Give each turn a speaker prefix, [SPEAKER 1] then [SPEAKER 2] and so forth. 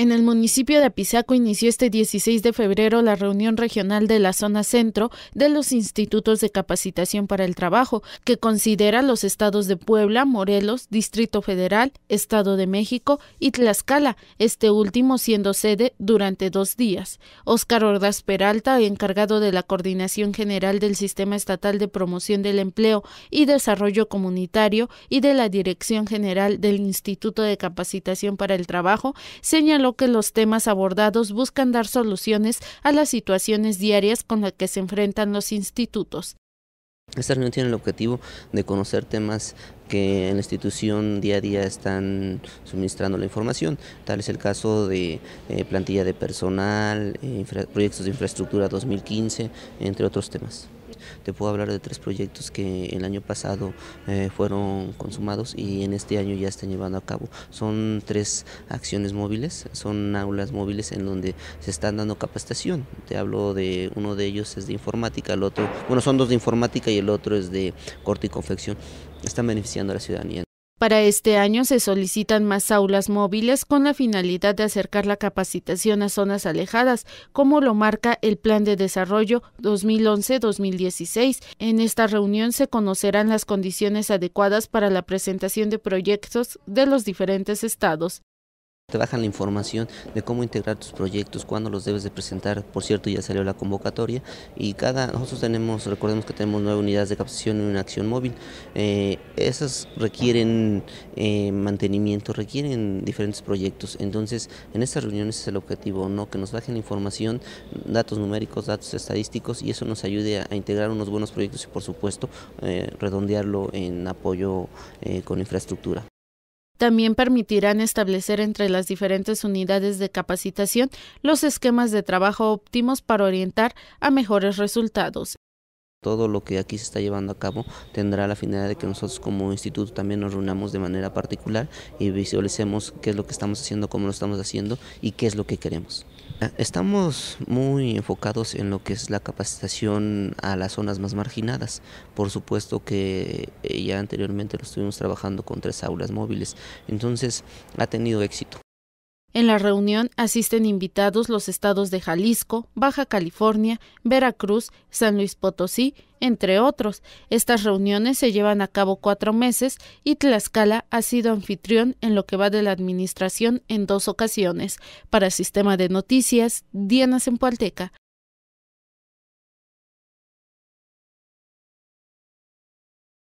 [SPEAKER 1] En el municipio de Apizaco inició este 16 de febrero la reunión regional de la zona centro de los institutos de capacitación para el trabajo, que considera los estados de Puebla, Morelos, Distrito Federal, Estado de México y Tlaxcala, este último siendo sede durante dos días. Óscar Ordaz Peralta, encargado de la Coordinación General del Sistema Estatal de Promoción del Empleo y Desarrollo Comunitario y de la Dirección General del Instituto de Capacitación para el Trabajo, señaló que los temas abordados buscan dar soluciones a las situaciones diarias con las que se enfrentan los institutos.
[SPEAKER 2] Esta reunión tiene el objetivo de conocer temas que en la institución día a día están suministrando la información. Tal es el caso de eh, plantilla de personal, eh, proyectos de infraestructura 2015, entre otros temas. Te puedo hablar de tres proyectos que el año pasado eh, fueron consumados y en este año ya están llevando a cabo. Son tres acciones móviles, son aulas móviles en donde se están dando capacitación. Te hablo de uno de ellos es de informática, el otro, bueno, son dos de informática y el otro es de corte y confección. Están beneficiando a la ciudadanía.
[SPEAKER 1] Para este año se solicitan más aulas móviles con la finalidad de acercar la capacitación a zonas alejadas, como lo marca el Plan de Desarrollo 2011-2016. En esta reunión se conocerán las condiciones adecuadas para la presentación de proyectos de los diferentes estados.
[SPEAKER 2] Te bajan la información de cómo integrar tus proyectos, cuándo los debes de presentar. Por cierto, ya salió la convocatoria y cada nosotros tenemos, recordemos que tenemos nueve unidades de captación y una acción móvil. Eh, esas requieren eh, mantenimiento, requieren diferentes proyectos. Entonces, en estas reuniones es el objetivo, no que nos bajen la información, datos numéricos, datos estadísticos y eso nos ayude a, integrar unos buenos proyectos y, por supuesto, eh, redondearlo en apoyo con infraestructura.
[SPEAKER 1] También permitirán establecer entre las diferentes unidades de capacitación los esquemas de trabajo óptimos para orientar a mejores resultados.
[SPEAKER 2] Todo lo que aquí se está llevando a cabo tendrá la finalidad de que nosotros como instituto también nos reunamos de manera particular y visualicemos qué es lo que estamos haciendo, cómo lo estamos haciendo y qué es lo que queremos. Ah, estamos muy enfocados en lo que es la capacitación a las zonas más marginadas. Por supuesto que eh, ya anteriormente lo estuvimos trabajando con tres aulas móviles, entonces ha tenido éxito.
[SPEAKER 1] En la reunión asisten invitados los estados de Jalisco, Baja California, Veracruz, San Luis Potosí, entre otros. Estas reuniones se llevan a cabo cuatro meses y Tlaxcala ha sido anfitrión en lo que va de la administración en dos ocasiones. Para Sistema de Noticias, Diana Sempualteca.